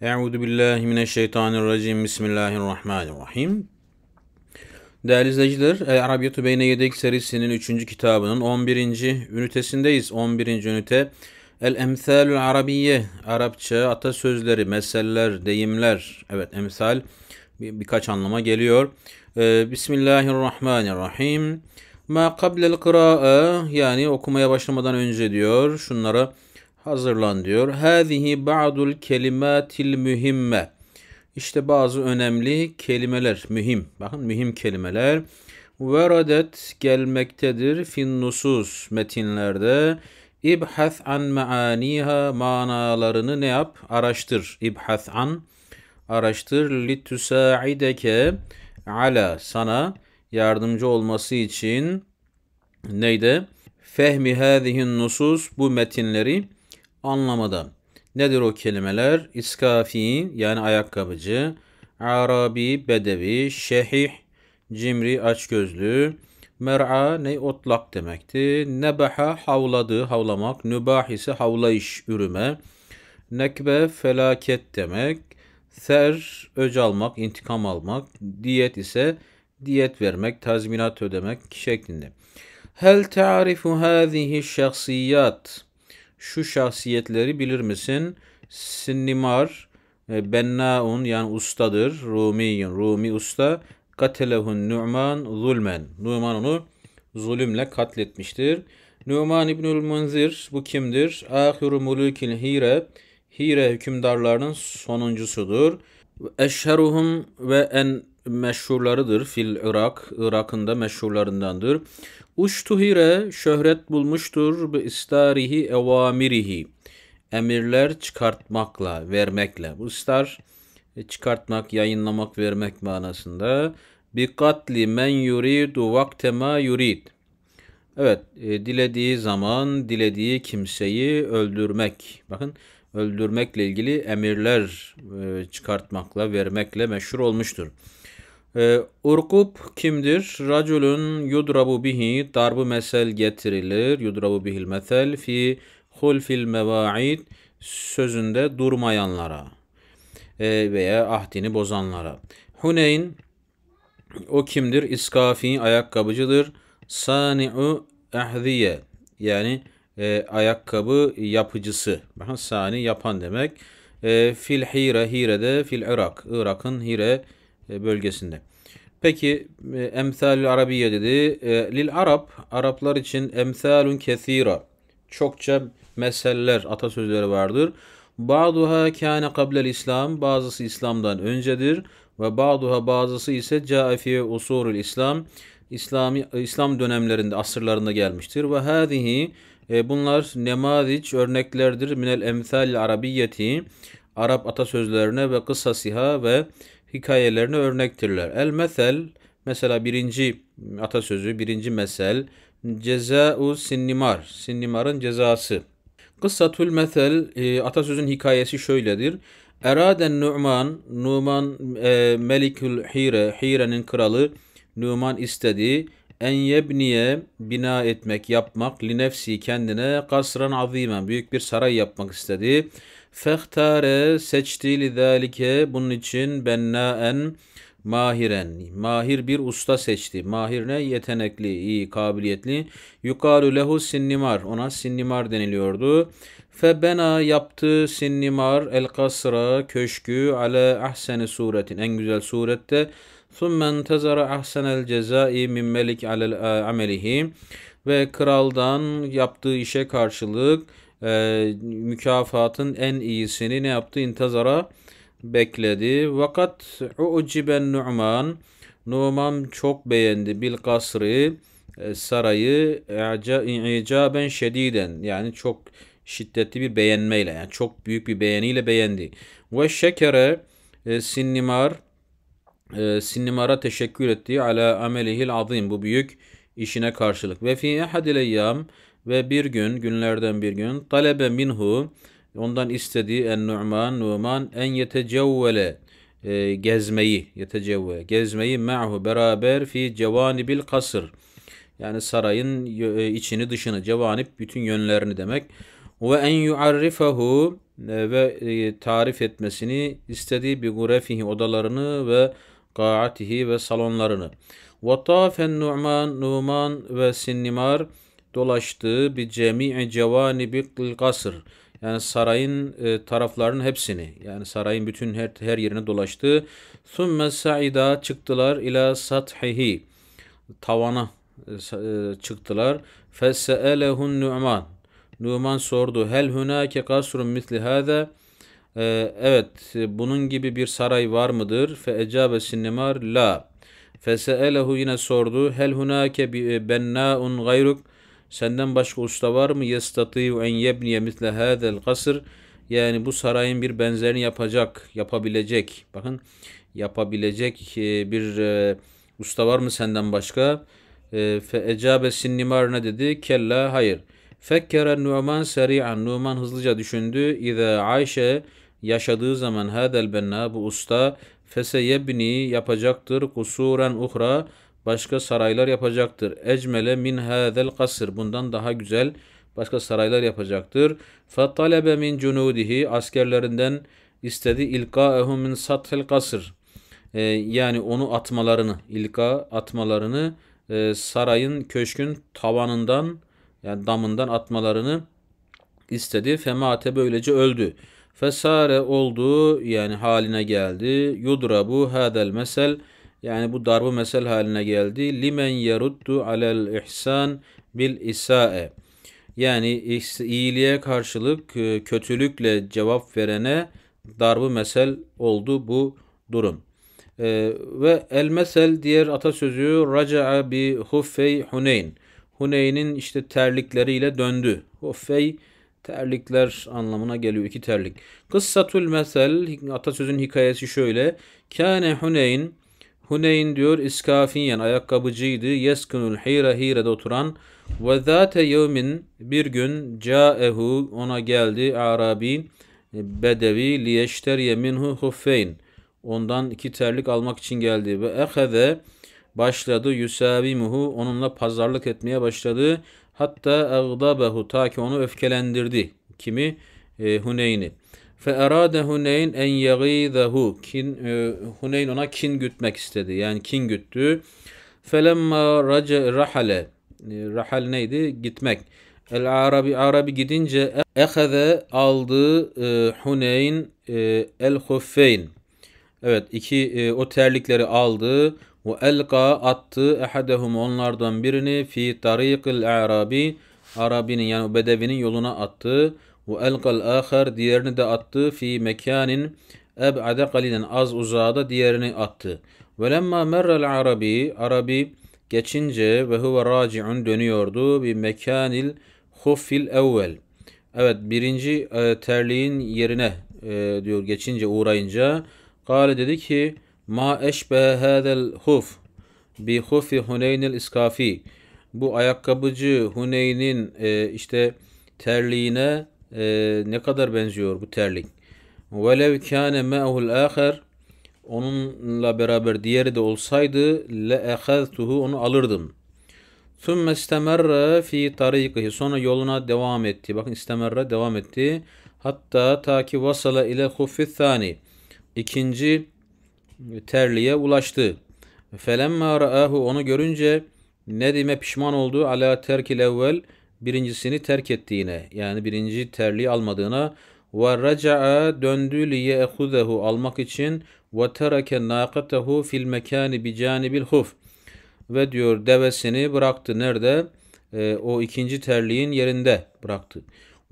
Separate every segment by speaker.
Speaker 1: Euzu billahi mineşşeytanirracim. Bismillahirrahmanirrahim. Değerli izleyiciler, El Arabiyatü Beyne Yedek serisinin 3. kitabının 11. ünitesindeyiz. 11. ünite El Emsalül Arabiye, Arapça atasözleri, meseller, deyimler. Evet, emsal bir, birkaç anlama geliyor. Ee, Bismillahirrahmanirrahim. Ma kablel kıraa yani okumaya başlamadan önce diyor. Şunlara hazırlan diyor. Hâzihi ba'dul kelimatil mühimme. İşte bazı önemli kelimeler, mühim. Bakın mühim kelimeler. Veradet gelmektedir fin nusus metinlerde. İbhath an maaniha manalarını ne yap? Araştır. İbhath an araştır. Litüsaideke ala sana yardımcı olması için neydi? Fehmi hâzihin nusus bu metinleri anlamada. Nedir o kelimeler? İskafi yani ayakkabıcı, Arabi, Bedevi, Şehih, Cimri, açgözlü, Mer'a ney otlak demekti. Nebaha havladı, havlamak. Nübah ise havlayış, ürüme. Nekbe felaket demek. Ser öc almak, intikam almak. Diyet ise diyet vermek, tazminat ödemek şeklinde. Hel ta'rifu hazihi şahsiyat? şu şahsiyetleri bilir misin? Sinimar, e, Bennaun yani ustadır. Rumiyun, Rumi usta. Katelehun Nu'man zulmen. Nu'man onu zulümle katletmiştir. Nu'man İbnül Munzir bu kimdir? Ahiru mulukil hire. Hire hükümdarlarının sonuncusudur. Eşheruhum ve en meşhurlarıdır fil Irak. Irak'ın da meşhurlarındandır. Uştuhire şöhret bulmuştur bi istarihi evamirihi. Emirler çıkartmakla, vermekle. Bu istar e, çıkartmak, yayınlamak, vermek manasında. Bi katli men yuridu vaktema yurid. Evet, e, dilediği zaman dilediği kimseyi öldürmek. Bakın öldürmekle ilgili emirler e, çıkartmakla, vermekle meşhur olmuştur. E, urkup kimdir? Raculun yudrabu bihi darbu mesel getirilir. Yudrabu bihil mesel fi hulfil mevaid sözünde durmayanlara e, veya ahdini bozanlara. Huneyn o kimdir? İskafi ayakkabıcıdır. Sani'u ahziye yani e, ayakkabı yapıcısı. Bakın sani yapan demek. E, fil hire hire'de fil Irak. Irak'ın hire e, bölgesinde. Peki e, emsalül arabiye dedi. E, lil Arap, Araplar için emsalun kesira. Çokça meseller, atasözleri vardır. Ba'duha kâne kablel İslam, bazısı İslam'dan öncedir ve ba'duha bazısı ise ca'ifi usurul İslam, İslami, İslam dönemlerinde, asırlarında gelmiştir. Ve hâzihi, e, bunlar nemaziç örneklerdir minel emsal arabiyeti, Arap atasözlerine ve kıssasiha ve hikayelerine örnektirler. El mesel mesela birinci atasözü, birinci mesel ceza u sinnimar, sinnimarın cezası. Kıssatul mesel e, atasözün hikayesi şöyledir. Eraden Numan, Numan e, Melikül Hire, Hire'nin kralı Numan istedi. En yebniye bina etmek, yapmak, li nefsi kendine kasran azimen, büyük bir saray yapmak istedi. Fehtare seçti lidalike bunun için bennaen mahiren. Mahir bir usta seçti. Mahir ne? Yetenekli, iyi, kabiliyetli. Yukarı lehu sinnimar. Ona sinnimar deniliyordu. Febena yaptı sinnimar el kasra köşkü ale ahseni suretin. En güzel surette. Thummen tezara ahsenel cezai min melik alel amelihi. Ve kraldan yaptığı işe karşılık e, mükafatın en iyisini ne yaptı? İntazara bekledi. Vakat uciben Nu'man Numan çok beğendi bil kasrı e, sarayı icaben şediden yani çok şiddetli bir beğenmeyle yani çok büyük bir beğeniyle beğendi. Ve şekere e, sinnimar e, sinnimara teşekkür etti ala amelihil azim bu büyük işine karşılık. Ve fi ehadil eyyam ve bir gün, günlerden bir gün, talebe minhu, ondan istediği en Nu'man, Nu'man, en yetecevvele, e, gezmeyi, yetecevve, gezmeyi ma'hu beraber fi cevanibil kasır. Yani sarayın e, içini dışını, cevanip bütün yönlerini demek. Ve en yuarrifahu e, ve e, tarif etmesini istediği bir gurefihi odalarını ve gaatihi ve salonlarını. Ve tafen Nu'man, Nu'man ve sinimar dolaştığı bir cemi'i cevanibil kasr yani sarayın e, taraflarının hepsini yani sarayın bütün her, her yerine dolaştı. Sümme sa'ida çıktılar ila sathihi tavana e, e çıktılar. Fese'elehun Nu'man. Nu'man sordu. Hel hunake kasrun misli hâze? Evet, e, bunun gibi bir saray var mıdır? Fe ecabe sinnimar la. Fese'elehu yine sordu. Hel hunake e, bennaun gayruk? Senden başka usta var mı? Yestatiu en yebniye mitle hadel kasr. Yani bu sarayın bir benzerini yapacak, yapabilecek. Bakın yapabilecek e, bir e, usta var mı senden başka? E, fe ne dedi? Kella hayır. Fekkere Numan seri'an. Numan hızlıca düşündü. İze Ayşe yaşadığı zaman hadel benna bu usta feseyebni yapacaktır kusuren uhra başka saraylar yapacaktır. Ecmele min hazel kasır. Bundan daha güzel başka saraylar yapacaktır. Fatalebe min cunudihi askerlerinden istedi ilkaehu min sathel kasır. E, ee, yani onu atmalarını, ilka atmalarını e, sarayın köşkün tavanından yani damından atmalarını istedi. Femate böylece öldü. Fesare oldu yani haline geldi. Yudra bu hadel mesel yani bu darbu mesel haline geldi. Limen yeruddu alel ihsan bil isae. Yani iyiliğe karşılık e, kötülükle cevap verene darbu mesel oldu bu durum. Ee, ve el mesel diğer atasözü raca'a bi huffey huneyn. Huneyn'in işte terlikleriyle döndü. Huffey terlikler anlamına geliyor. iki terlik. Kıssatul mesel atasözün hikayesi şöyle. Kâne Huneyn Huneyn diyor iskafiyen ayakkabıcıydı. Yeskunul hira hirede oturan ve zate yevmin bir gün caehu ona geldi Arabi e, bedevi liyeşteriye minhu huffeyn. Ondan iki terlik almak için geldi. Ve eheze başladı yusavimuhu onunla pazarlık etmeye başladı. Hatta ağdabehu ta ki onu öfkelendirdi. Kimi? E, Huneyn'i. Fe erade Huneyn en yeğizehu. Kin, e, Huneyn ona kin gütmek istedi. Yani kin güttü. Felemma race rahale. E, rahal neydi? Gitmek. El Arabi Arabi gidince ehaze aldı e, Huneyn e, el huffeyn. Evet iki e, o terlikleri aldı. Ve elka attı ehadehum onlardan birini fi tariqil Arabi. Arabinin yani Bedevi'nin yoluna attı. Ve elkal ahar diğerini de attı fi mekanin eb'ade kalinen az uzağda diğerini attı. Ve lemma merrel arabi arabi geçince ve huve raciun dönüyordu bir mekanil huffil evvel. Evet birinci e, terliğin yerine e, diyor geçince uğrayınca Kale dedi ki ma eşbehe hadel huf bi hufi Huneynil iskafi. Bu ayakkabıcı Huneyn'in e, işte terliğine e, ne kadar benziyor bu terlik. Velev kâne me'hul âher onunla beraber diğeri de olsaydı le ehaztuhu onu alırdım. Sümme istemerre fi tarikihi sonra yoluna devam etti. Bakın istemerre devam etti. Hatta ta ki vasala ile huffi thani. İkinci e, terliğe ulaştı. Felemma ra'ahu onu görünce Nedime pişman oldu. Ala terkil evvel birincisini terk ettiğine yani birinci terliği almadığına ve raca'a döndü liye'huzehu almak için ve tereke naqatahu fil mekani bi canibil huf ve diyor devesini bıraktı nerede? E, o ikinci terliğin yerinde bıraktı.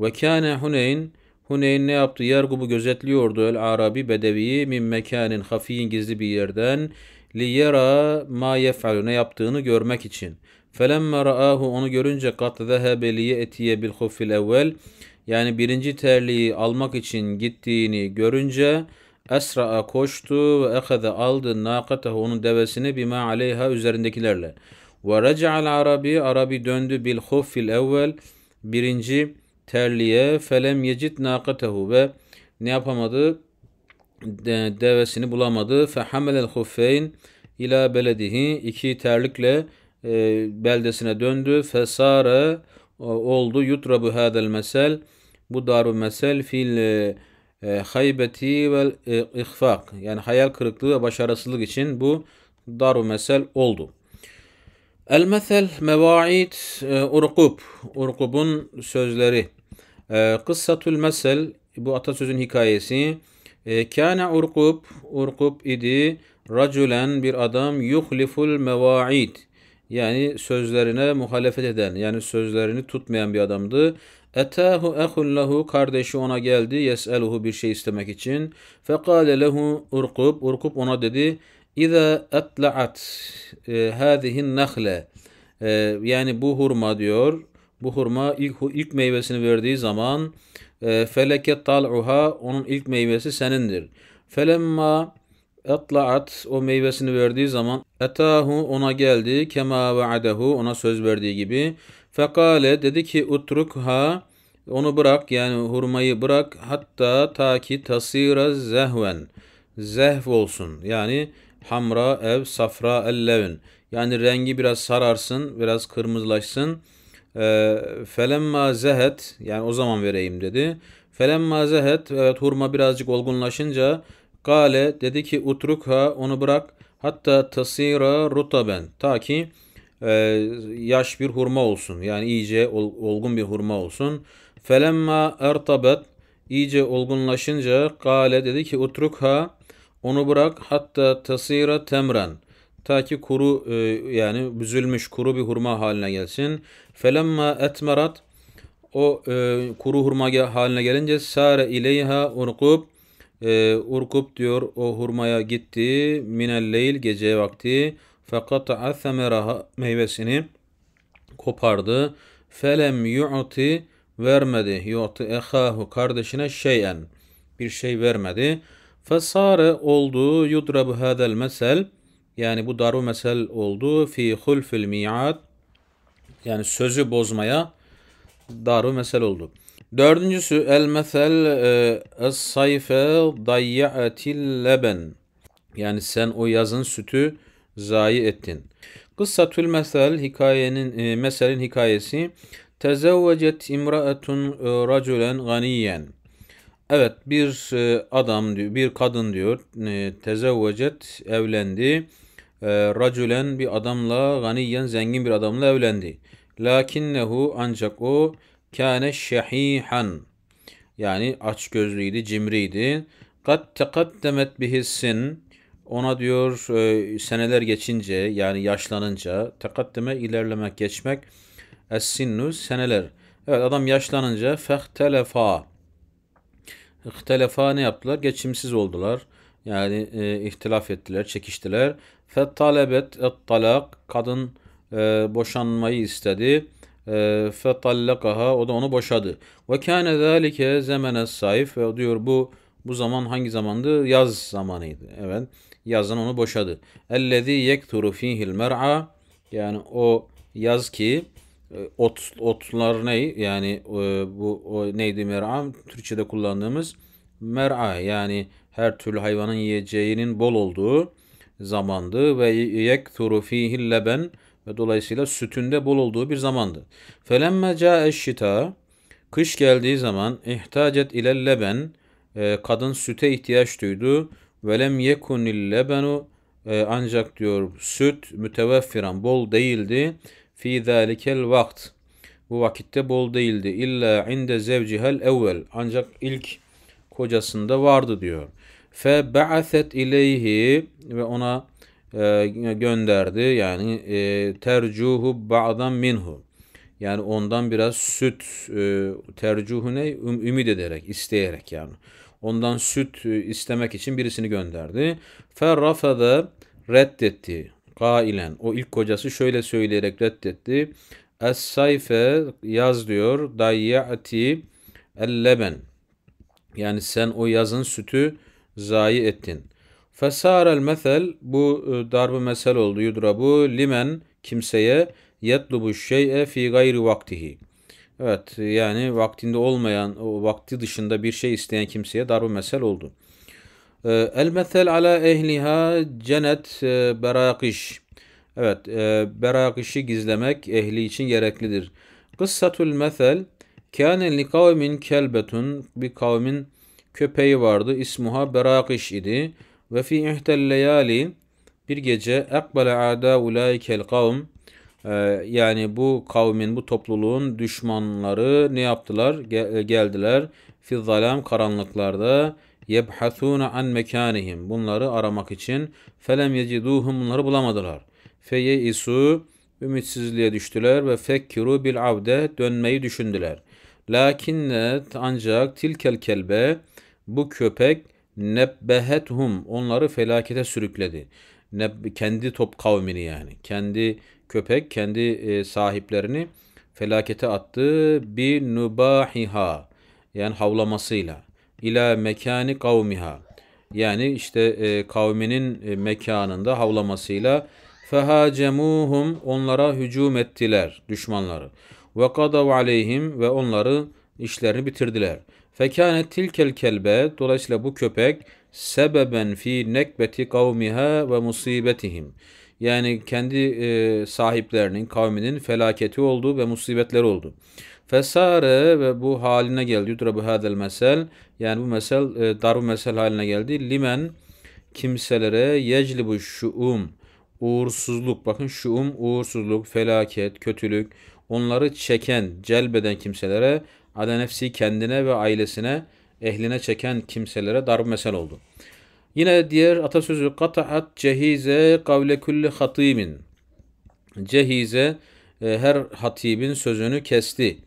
Speaker 1: Ve kâne Huneyn Huneyn ne yaptı? Yergubu gözetliyordu el Arabi Bedevi'yi min mekanin hafiyin gizli bir yerden li yera ma yef'alu ne yaptığını görmek için. Felemme ra'ahu onu görünce kat zehebeliye etiye bil huffil evvel yani birinci terliği almak için gittiğini görünce esra'a koştu ve ehede aldı nakatehu onun devesini bima aleyha üzerindekilerle. Ve reca'al arabi arabi döndü bil huffil evvel birinci terliğe felem yecit nakatehu ve ne yapamadı? De, devesini bulamadı. Fehamelel huffeyn ila beledihi iki terlikle e, beldesine döndü. Fesare e, oldu. Yutrabu hadel mesel. Bu darbu mesel fil e, e haybeti ve e, ihfak. Yani hayal kırıklığı ve başarısızlık için bu darbu mesel oldu. El mesel mevaid e, urkub. Urkub'un sözleri. E, kıssatul mesel bu atasözün hikayesi. E, Kâne urkub, urkub idi. Raculen bir adam yuhliful mevaid. Yani sözlerine muhalefet eden yani sözlerini tutmayan bir adamdı. Etahu ehun lehu kardeşi ona geldi yes'eluhu bir şey istemek için. Fekale lehu urkub urkub ona dedi. İza etla'at e, hâzihin nehle e, yani bu hurma diyor. Bu hurma ilk, ilk meyvesini verdiği zaman e, feleke tal'uha onun ilk meyvesi senindir. Felemma Etla'at o meyvesini verdiği zaman etahu ona geldi. Kema va'adehu ona söz verdiği gibi. Fekale dedi ki utrukha onu bırak yani hurmayı bırak hatta ta ki tasira zehven zehv olsun yani hamra ev safra ellevin yani rengi biraz sararsın biraz kırmızılaşsın e, felemma zehet yani o zaman vereyim dedi felemma zehet evet hurma birazcık olgunlaşınca Gale dedi ki utrukha onu bırak hatta tasira rutaben ta ki e, yaş bir hurma olsun yani iyice ol, olgun bir hurma olsun. Felemma ertabet iyice olgunlaşınca gale dedi ki utrukha onu bırak hatta tasira temren ta ki kuru e, yani büzülmüş kuru bir hurma haline gelsin. Felemma etmerat o e, kuru hurma haline gelince sare ileyha urkub e, ee, Urkup diyor o hurmaya gitti. minel Minelleyl gece vakti. Fekata'a semeraha meyvesini kopardı. Felem yu'ti vermedi. Yu'ti ehahu kardeşine şeyen. Bir şey vermedi. Fesare oldu yudrabu hadel mesel. Yani bu darbu mesel oldu. Fi hulfil mi'at. Yani sözü bozmaya darbu mesel oldu. Dördüncüsü el mesel e, es sayfe dayyatil leben. Yani sen o yazın sütü zayi ettin. Kıssatül mesel hikayenin e, meselin hikayesi tezevvecet imraetun e, raculen ganiyen. Evet bir e, adam diyor, bir kadın diyor e, tezevvecet evlendi. E, raculen bir adamla ganiyen zengin bir adamla evlendi. Lakinnehu ancak o Kâne şehihan. Yani aç gözlüydü, cimriydi. Kat tekaddemet bihissin. Ona diyor e, seneler geçince yani yaşlanınca tekaddeme ilerlemek geçmek es seneler. Evet adam yaşlanınca fehtelefa. İhtelefa ne yaptılar? Geçimsiz oldular. Yani e, ihtilaf ettiler, çekiştiler. Fettalebet et talak. Kadın e, boşanmayı istedi. Ee, fetallakaha o da onu boşadı. Ve kâne zâlike zemene saif ve diyor bu bu zaman hangi zamandı? Yaz zamanıydı. Evet. yazın onu boşadı. Ellezî yekturu fîhil mer'a yani o yaz ki e, ot otlar ne yani e, bu o neydi mer'a Türkçede kullandığımız mer'a yani her türlü hayvanın yiyeceğinin bol olduğu zamandı ve yekturu fîhil leben ve dolayısıyla sütünde bol olduğu bir zamandı. Felemme ca'e şita kış geldiği zaman ihtacet ile leben e, kadın süte ihtiyaç duydu. Velem yekunil lebenu e, ancak diyor süt müteveffiran bol değildi. Fi zalikel vakt bu vakitte bol değildi. İlla inde zevcihel evvel ancak ilk kocasında vardı diyor. Fe ba'athet ileyhi ve ona e, gönderdi. Yani e, tercuhu ba'dan minhu. Yani ondan biraz süt e, tercuhu ne? Üm, ümit ederek, isteyerek yani. Ondan süt e, istemek için birisini gönderdi. Ferrafada reddetti. Kailen. O ilk kocası şöyle söyleyerek reddetti. Es sayfe yaz diyor. Dayyati elleben. Yani sen o yazın sütü zayi ettin. Fesarel mesel bu e, darbu mesel oldu. Yudrabu limen kimseye yetlubu şey'e fi gayri vaktihi. Evet yani vaktinde olmayan o vakti dışında bir şey isteyen kimseye darbu mesel oldu. E, El mesel ala ehliha cenet e, berakiş. Evet e, berakişi gizlemek ehli için gereklidir. Kıssatul mesel kâne li kavmin kelbetun bir kavmin köpeği vardı. İsmuha berakiş idi. Ve fi ihtel leyali bir gece ekbele ada ulaikel kavm ee, yani bu kavmin, bu topluluğun düşmanları ne yaptılar? Gel e, geldiler. Fi zalam karanlıklarda yebhathuna an mekanihim. Bunları aramak için felem yeciduhum bunları bulamadılar. Feye isu ümitsizliğe düştüler ve fekkiru bil avde dönmeyi düşündüler. Lakinne ancak tilkel kelbe bu köpek nebbehethum onları felakete sürükledi. Neb kendi top kavmini yani. Kendi köpek kendi e, sahiplerini felakete attı bi nubahiha yani havlamasıyla ila mekani kavmiha yani işte e, kavminin e, mekanında havlamasıyla fehacemuhum onlara hücum ettiler düşmanları ve kadav aleyhim ve onları işlerini bitirdiler Fekâne tilkel kelbe dolayısıyla bu köpek sebeben fi nekbeti kavmiha ve musibetihim. Yani kendi e, sahiplerinin, kavminin felaketi oldu ve musibetler oldu. Fesare ve bu haline geldi. bu hadel mesel. Yani bu mesel e, darbu mesel haline geldi. Limen kimselere yeclibu şuum. Uğursuzluk. Bakın şuum uğursuzluk, felaket, kötülük. Onları çeken, celbeden kimselere Aden nefsi kendine ve ailesine, ehline çeken kimselere darb mesel oldu. Yine diğer atasözü kataat cehize kavle kulli hatimin. Cehize e, her hatibin sözünü kesti.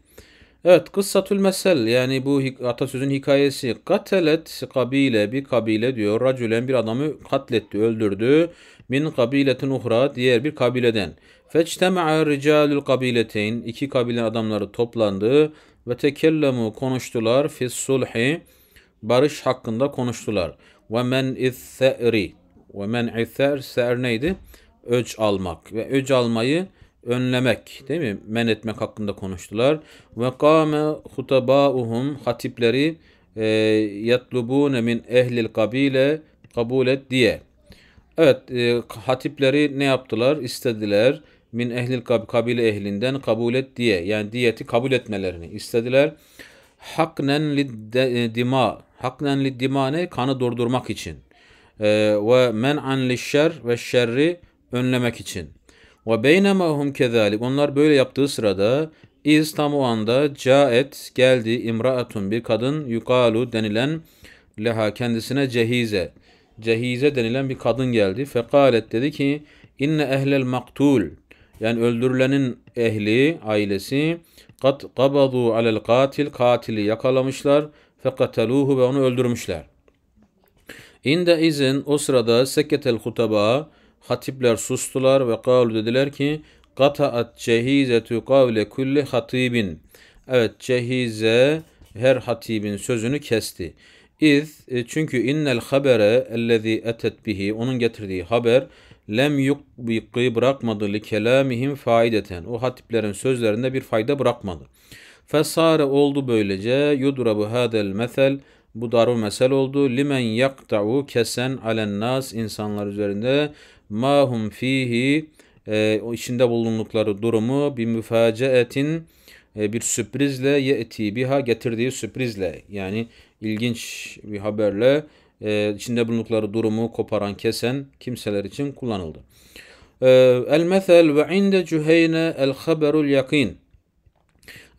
Speaker 1: Evet kıssatül mesel yani bu atasözün hikayesi katelet kabile bir kabile diyor racülen bir adamı katletti öldürdü min kabiletin uhra diğer bir kabileden feçtema'a ricalül kabileteyn iki kabile adamları toplandı ve tekellemu konuştular fis sulhi barış hakkında konuştular. Ve men izzeri ve men izzer ser neydi? Öç almak ve öç almayı önlemek değil mi? Men etmek hakkında konuştular. Ve kâme hutabâuhum hatipleri e, yatlubûne min ehlil kabile kabul et diye. Evet e, hatipleri ne yaptılar? İstediler min ehlil kab kabile ehlinden kabul et diye yani diyeti kabul etmelerini istediler. Haknen lidima e, haknen liddima ne? Kanı durdurmak için. Ee, ve men'an şer ve şerri önlemek için. Ve beynemahum kezalik. Onlar böyle yaptığı sırada iz tam o anda caet geldi imraatun bir kadın yukalu denilen leha kendisine cehize. Cehize denilen bir kadın geldi. Fekalet dedi ki inne ehlel maktul yani öldürülenin ehli, ailesi kat kabadu alel katil katili yakalamışlar fekateluhu ve onu öldürmüşler. İnde izin o sırada seketel hutaba hatipler sustular ve kavlu dediler ki kataat cehizetu kavle kulli hatibin. Evet cehize her hatibin sözünü kesti. İz e, çünkü innel habere ellezî etet bihi onun getirdiği haber lem yukbiki bırakmadı li kelamihim faideten. O hatiplerin sözlerinde bir fayda bırakmadı. Fesare oldu böylece yudrabu hadel mesel bu daru mesel oldu. Limen yakta'u kesen alen nas insanlar üzerinde mahum fihi e, içinde bulundukları durumu bir müfaceetin e, bir sürprizle yeti biha getirdiği sürprizle yani ilginç bir haberle e, içinde bulundukları durumu koparan, kesen kimseler için kullanıldı. E, el mesel ve inde cüheyne el haberul yakin.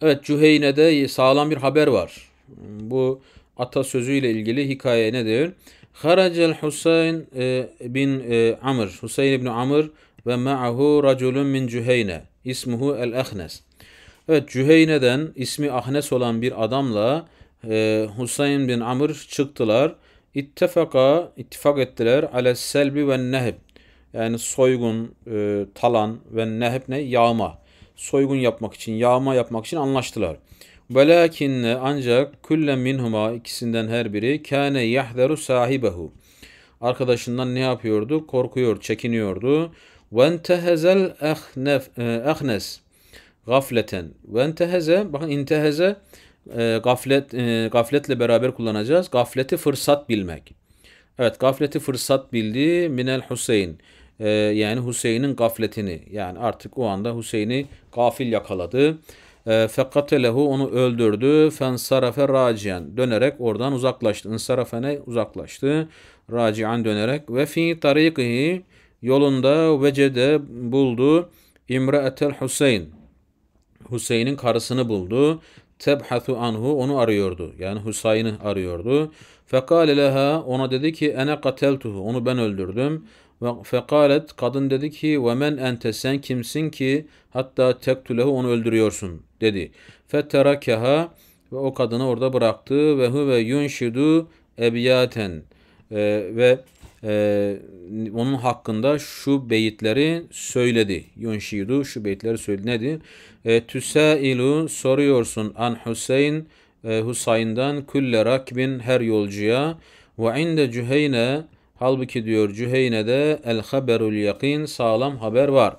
Speaker 1: Evet Cüheyne'de sağlam bir haber var. Bu atasözüyle ilgili hikaye ne diyor? Haracel Hüseyin e, bin e, Amr, Hüseyin bin Amr ve ma'ahu raculun min Cüheyne. İsmuhu el Ahnes. Evet Cüheyne'den ismi Ahnes olan bir adamla e, Hüseyin bin Amr çıktılar İttefaka, ittifak ettiler ale selbi ve nehb. Yani soygun, e, talan ve nehb ne? Yağma. Soygun yapmak için, yağma yapmak için anlaştılar. Velakin ancak külle minhuma ikisinden her biri kane yahderu sahibehu. Arkadaşından ne yapıyordu? Korkuyor, çekiniyordu. Ventehezel ehnes gafleten. Venteheze, bakın inteheze e, gaflet e, gafletle beraber kullanacağız. Gafleti fırsat bilmek. Evet gafleti fırsat bildi minel Hüseyin. E, ee, yani Hüseyin'in gafletini yani artık o anda Hüseyin'i gafil yakaladı. E, ee, Fekatelehu onu öldürdü. Fensarafe raciyen dönerek oradan uzaklaştı. Insarafene uzaklaştı. Raciyen dönerek ve fi tarikihi yolunda vecede buldu. İmraetel Hüseyin. Hüseyin'in karısını buldu tebhathu anhu onu arıyordu. Yani Husayn'ı arıyordu. Fekale leha ona dedi ki ene kateltuhu onu ben öldürdüm. Ve fekalet kadın dedi ki ve men ente sen kimsin ki hatta tektulehu onu öldürüyorsun dedi. Fetterakeha ve o kadını orada bıraktı ve huve yunşidu ebiyaten e, ee, ve e, onun hakkında şu beyitleri söyledi. Yunşidu şu beyitleri söyledi. Nedir? E, ilu soruyorsun an Hüseyin e, Hüseyin'den külle rakbin her yolcuya ve inde Cüheyne halbuki diyor Cüheyne'de el haberul yakin sağlam haber var.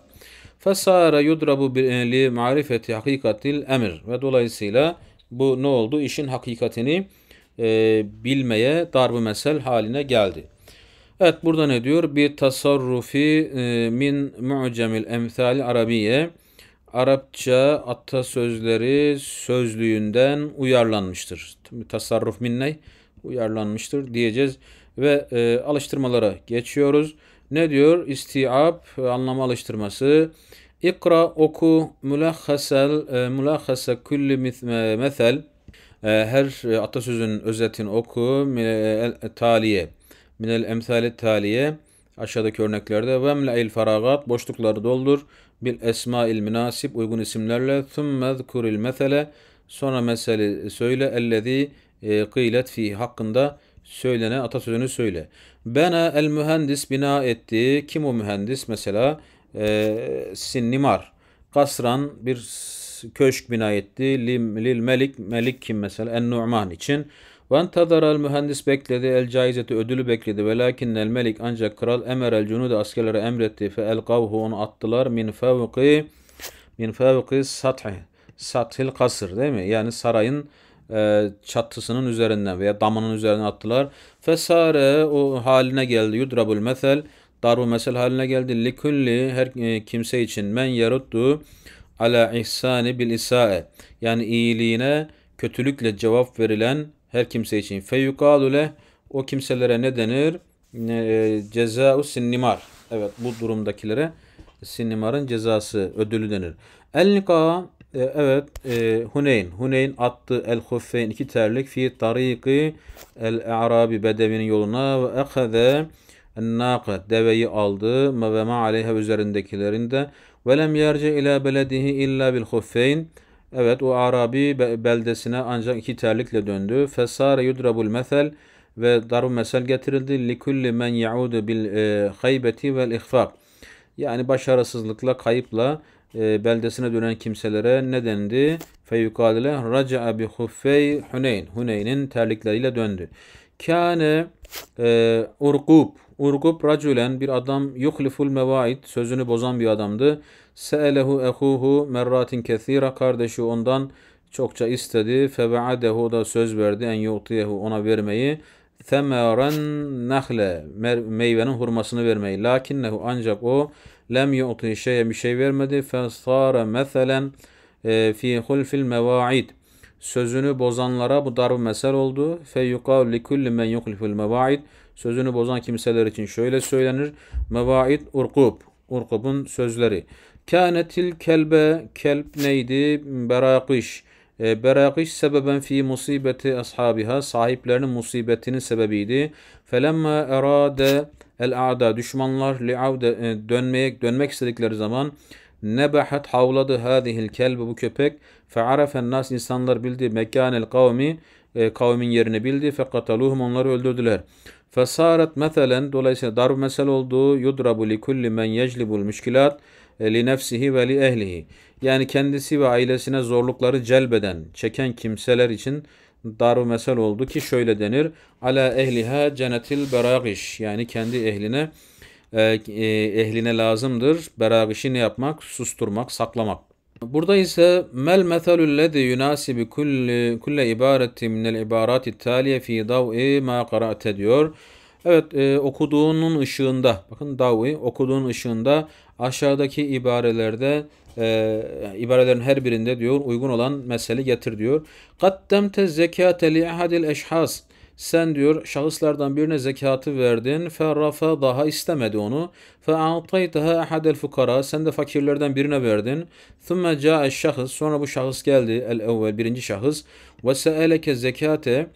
Speaker 1: Fesare yudrabu e, li marifeti hakikatil emir ve dolayısıyla bu ne oldu? İşin hakikatini e, bilmeye darbu mesel haline geldi. Evet burada ne diyor? Bir tasarrufi e, min mu'cemil emsal arabiye. Arapça atasözleri sözlüğünden uyarlanmıştır. Tasarruf min ney? Uyarlanmıştır diyeceğiz. Ve e, alıştırmalara geçiyoruz. Ne diyor? İstiab, e, anlama alıştırması. İkra, oku, mülahhasel, e, mülahhase külli mesel. E, her e, atasözün özetini oku, e, taliye minel emsale taliye aşağıdaki örneklerde il faragat boşlukları doldur bil esmail münasip uygun isimlerle thumme zkuril mesele sonra mesele söyle ellezî e, kıylet fi hakkında söylene atasözünü söyle. Bana el mühendis bina etti. Kim o mühendis? Mesela e, Sinnimar. Kasran bir köşk bina etti. Lil, lil melik. Melik kim mesela? En Nu'man için. Ventadaral mühendis bekledi, el caizeti ödülü bekledi. ve Velakin el melik ancak kral emer el cunudu askerlere emretti. Fe el kavhu onu attılar min fevki min fevki sathi sathil kasır değil mi? Yani sarayın e, çatısının üzerinden veya damının üzerinden attılar. Fesare o haline geldi. Yudrabul mesel darbu mesel haline geldi. Likulli her e, kimse için men yaruddu ala ihsani bil isae yani iyiliğine kötülükle cevap verilen her kimse için. Feyukalule o kimselere ne denir? ceza e, cezau sinnimar. Evet bu durumdakilere sinnimarın cezası ödülü denir. Elnika e, evet e, Huneyn. Huneyn attı el huffeyn iki terlik fi tariki el arabi bedevinin yoluna ve ekhede Nâkı deveyi aldı ve ma aleyha üzerindekilerinde ve lem yerce ila beledihi illa bil huffeyn Evet o Arabi beldesine ancak iki terlikle döndü. Fesare yudrabul mesel ve darb mesel getirildi. Likulli men yaudu bil e, haybeti vel ihfak. Yani başarısızlıkla, kayıpla e, beldesine dönen kimselere ne dendi? Feyukadile raca'a bi huffey Huneyn. Huneyn'in terlikleriyle döndü. Kâne e, urgub. Urgub racülen bir adam yuhliful mevaid sözünü bozan bir adamdı. Se'elehu ehuhu merratin kethira. Kardeşi ondan çokça istedi. Febe'adehu da söz verdi. En yu'tiyehu ona vermeyi. Themeren nahle meyvenin hurmasını vermeyi. Lakinnehu ancak o lem yu'ti şeye bir şey vermedi. Fesara meselen e, fi hulfil mevaid. Sözünü bozanlara bu darb mesel oldu. Fe yukav li kulli men yuhlifil mevaid. Sözünü bozan kimseler için şöyle söylenir. Mevaid urkub. Urkub'un sözleri. Kânetil kelbe, kelp neydi? Berakiş. E, berakiş sebeben fi musibeti ashabiha. Sahiplerinin musibetinin sebebiydi. Felemma erade el a'da. Düşmanlar li'avde e, dönmeye, dönmek istedikleri zaman nebahat havladı hadihil kelbe bu köpek. Fe'arefen nas insanlar bildi mekanel kavmi e, kavmin yerini bildi. Fekataluhum onları öldürdüler. Fesaret meselen dolayısıyla darb mesel oldu. Yudrabu li kulli men yeclibul müşkilat li nefsihi ve li ehlihi. Yani kendisi ve ailesine zorlukları celbeden, çeken kimseler için daru mesel oldu ki şöyle denir. Ala ehliha cennetil beragiş. Yani kendi ehline e, e, ehline lazımdır. Beragişi ne yapmak? Susturmak, saklamak. Burada ise mel meselul lezi yunasibi kulli kulle ibareti minel ibarati taliye fi dav'i ma qara'te diyor. Evet e, okuduğunun ışığında bakın davi okuduğun ışığında aşağıdaki ibarelerde e, ibarelerin her birinde diyor uygun olan mesele getir diyor. Kaddemte zekate li ahadil eşhas sen diyor şahıslardan birine zekatı verdin. Ferrafa daha istemedi onu. Fe'ataytaha ahadel fukara. Sen de fakirlerden birine verdin. Thumma ca'e şahıs. Sonra bu şahıs geldi. El evvel birinci şahıs. Ve se'eleke zekate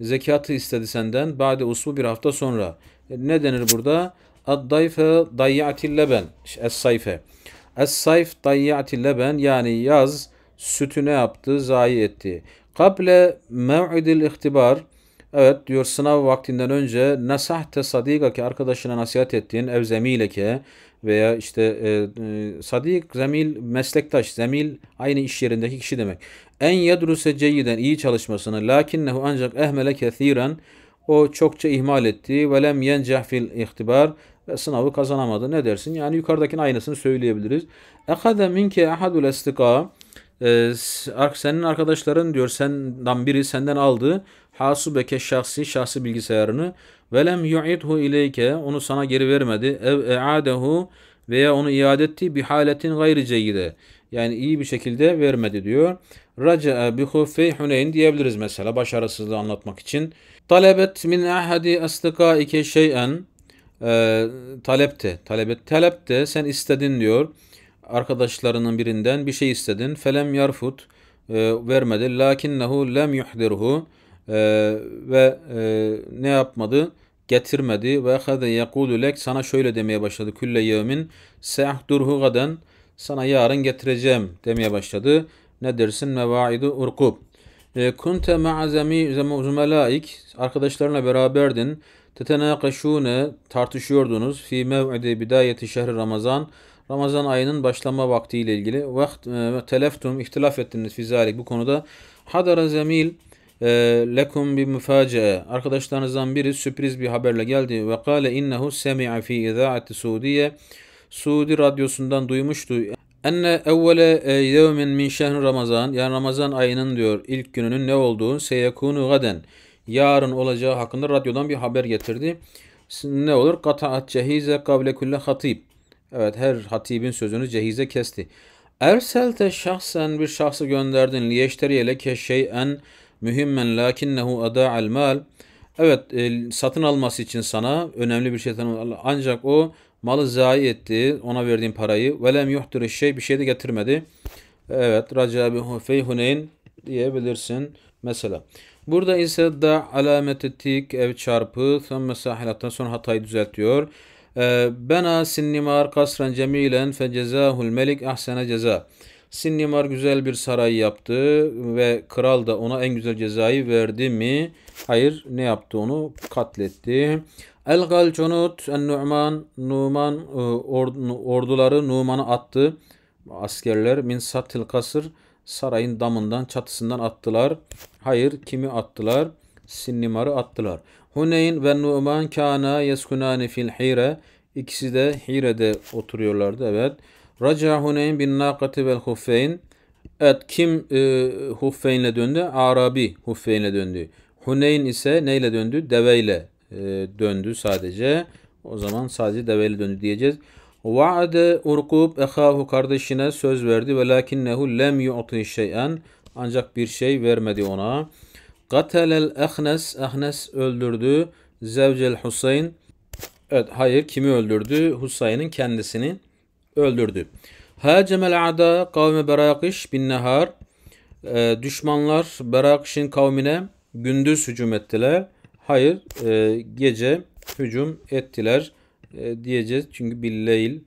Speaker 1: zekatı istedi senden bade usbu bir hafta sonra. Ne denir burada? Ad-dayfe dayyatil leben. Es-sayfe. Es-sayf dayyatil leben yani yaz sütü ne yaptı? Zayi etti. Kable mev'idil ihtibar. Evet diyor sınav vaktinden önce nasahte ki arkadaşına nasihat ettiğin ev ki veya işte e, e sadik zemil meslektaş zemil aynı iş yerindeki kişi demek. En yedruse ceyiden iyi çalışmasını lakinnehu ancak ehmele kethiren o çokça ihmal etti ve lem yenceh fil ihtibar ve sınavı kazanamadı. Ne dersin? Yani yukarıdakinin aynısını söyleyebiliriz. Ekade minke ahadul estika ee, senin arkadaşların diyor senden biri senden aldı hasubeke şahsi şahsi bilgisayarını velem yu'idhu ileyke onu sana geri vermedi ev e'adehu veya onu iade etti bir haletin gayri ceyyide. Yani iyi bir şekilde vermedi diyor. Raca'a bi huffey Huneyn diyebiliriz mesela başarısızlığı anlatmak için. Talebet min ahadi astıkaike şeyen ee, talepte. Talebet talepte sen istedin diyor arkadaşlarının birinden bir şey istedin. Felem yarfut e, vermedi. Lakinnehu lem yuhdirhu e, ve e, ne yapmadı? Getirmedi. Ve hadi yekulu lek sana şöyle demeye başladı. Külle yevmin seahdurhu gaden sana yarın getireceğim demeye başladı. Ne dersin? Mevaidu urkub. E, kunte ma'azemi zumelaik arkadaşlarına beraberdin. Tetenakaşune tartışıyordunuz. Fi mev'ide bidayeti şehri Ramazan. Ramazan ayının başlama vaktiyle ilgili vakt e, teleftum ihtilaf ettiniz fizalik bu konuda. Hadara zemil e, lekum bi müfacee. Arkadaşlarınızdan biri sürpriz bir haberle geldi. Ve kâle innehu semi'a fi izaati Suudiye. Suudi radyosundan duymuştu. Enne evvele e, yevmin min şehri Ramazan yani Ramazan ayının diyor ilk gününün ne olduğu seyekunu gaden yarın olacağı hakkında radyodan bir haber getirdi. Ne olur? Kata'at cehize kavle kulle hatib. Evet her hatibin sözünü cehize kesti. Erselte şahsen bir şahsı gönderdin. Liyeşteriye leke şeyen mühimmen lakinnehu ada'al mal. Evet e, satın alması için sana önemli bir şey Ancak o malı zayi etti. Ona verdiğin parayı. Velem yuhturi şey bir şey de getirmedi. Evet. Raca bi feyhuneyn diyebilirsin. Mesela. Burada ise da alamet ettik ev çarpı. Sonra mesahilattan sonra hatayı düzeltiyor. Ee, bena Sinnimar kasran cemilen fecezahul melik ahsene ceza. Sinnimar güzel bir saray yaptı ve kral da ona en güzel cezayı verdi mi? Hayır ne yaptı onu? Katletti. El gal cunut en nu'man Numan e, orduları Numan'a attı. Askerler min satil kasır sarayın damından çatısından attılar. Hayır kimi attılar? Sinnimar'ı attılar. Huneyn ve Numan kana yeskunani fil hire. İkisi de Hire'de oturuyorlardı. Evet. Raca Huneyn bin nakati vel huffeyn. Evet kim e, huffeynle döndü? Arabi huffeynle döndü. Huneyn ise neyle döndü? Deveyle e, döndü sadece. O zaman sadece deveyle döndü diyeceğiz. Va'ade Urkub ehahu kardeşine söz verdi. Velakinnehu lem yu'ti şey'en. Ancak bir şey vermedi ona. Gatelel ehnes, ehnes öldürdü. Zevcel Husayn, evet hayır kimi öldürdü? Husayn'ın kendisini öldürdü. Hacemel ada kavme berakiş bin nehar. E, düşmanlar Berakiş'in kavmine gündüz hücum ettiler. Hayır e, gece hücum ettiler e, diyeceğiz. Çünkü bir billeyl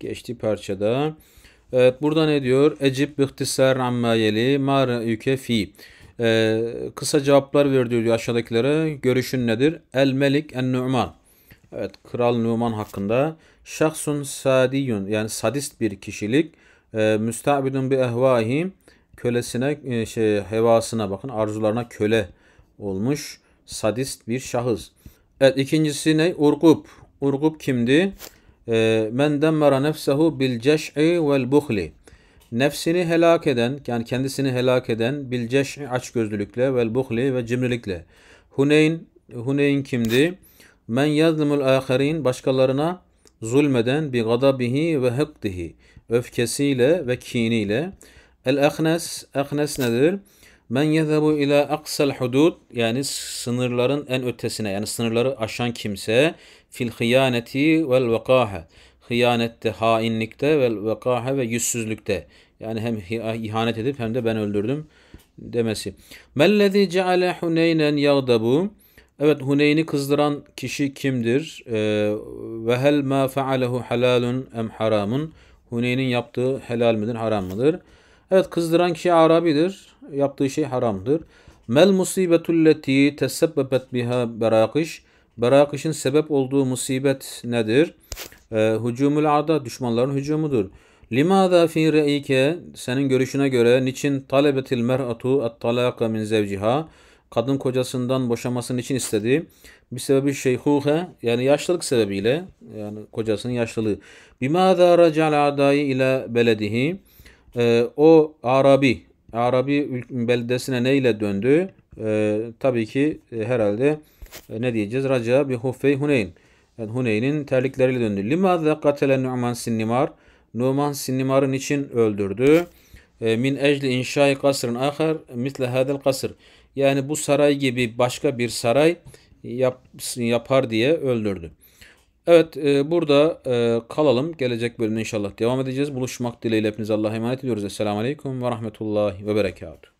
Speaker 1: geçti parçada. Evet burada ne diyor? Ecib bihtisar amma yeli ma ra'yuke fi. Ee, kısa cevaplar ver diyor aşağıdakilere. Görüşün nedir? El Melik en Numan. Evet Kral Numan hakkında. Şahsun sadiyun yani sadist bir kişilik. Ee, müstaabidun bi ehvahim kölesine e, şey hevasına bakın arzularına köle olmuş sadist bir şahıs. Evet ikincisi ne? Urgup. Urgup kimdi? Ee, men demmara nefsehu bil ceş'i vel buhli nefsini helak eden yani kendisini helak eden bilceş açgözlülükle vel buhli ve cimrilikle. Huneyn Huneyn kimdi? Men yazlimul aharin başkalarına zulmeden bi gadabihi ve hıkdihi öfkesiyle ve kiniyle. El ahnes ahnes nedir? Men yezebu ila aksal hudud yani sınırların en ötesine yani sınırları aşan kimse fil hıyaneti vel vakahe hıyanette, hainlikte ve vekahe ve yüzsüzlükte. Yani hem ah, ihanet edip hem de ben öldürdüm demesi. Mellezî ceale Huneynen yagdabu. Evet Huneyn'i kızdıran kişi kimdir? Ee, ve hel ma faalehu halalun em haramun. Huneyn'in yaptığı helal midir, haram mıdır? Evet kızdıran kişi Arabidir. Yaptığı şey haramdır. Mel musibetulleti tesebbebet biha berakış. Berakış'ın sebep olduğu musibet nedir? E, ee, hucumul arda düşmanların hücumudur. Limada fi re'ike senin görüşüne göre niçin talebetil mer'atu at talaka min zevciha kadın kocasından boşamasını için istedi. Bir sebebi şeyhuhe yani yaşlılık sebebiyle yani kocasının yaşlılığı. Bimada racal adayı ile beledihi ee, o Arabi Arabi beldesine ile döndü? Ee, tabii ki e, herhalde e, ne diyeceğiz? Raca bi huffey huneyn yani Huneyn'in terlikleriyle döndü. Limaze katele Numan Sinnimar. Numan Sinnimar'ın için öldürdü. E, min ecli inşai kasrın ahar misle hadel kasır. Yani bu saray gibi başka bir saray yap, yapar diye öldürdü. Evet e, burada e, kalalım. Gelecek bölümde inşallah devam edeceğiz. Buluşmak dileğiyle hepinize Allah'a emanet ediyoruz. Esselamu Aleyküm ve Rahmetullahi ve Berekatuhu.